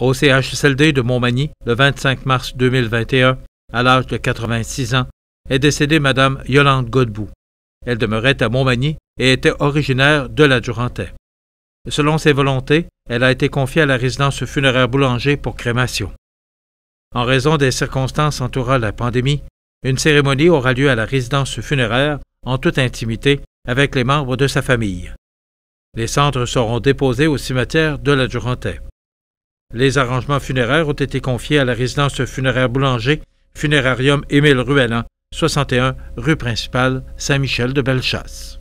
au CHSLD de Montmagny le 25 mars 2021 à l'âge de 86 ans est décédée Madame Yolande Godbout. Elle demeurait à Montmagny et était originaire de la Durantais. Selon ses volontés, elle a été confiée à la résidence funéraire Boulanger pour crémation. En raison des circonstances entourant la pandémie, une cérémonie aura lieu à la résidence funéraire en toute intimité avec les membres de sa famille. Les cendres seront déposées au cimetière de la Durantais. Les arrangements funéraires ont été confiés à la résidence funéraire Boulanger, funérarium Émile Ruellan, 61 rue principale Saint-Michel de Bellechasse.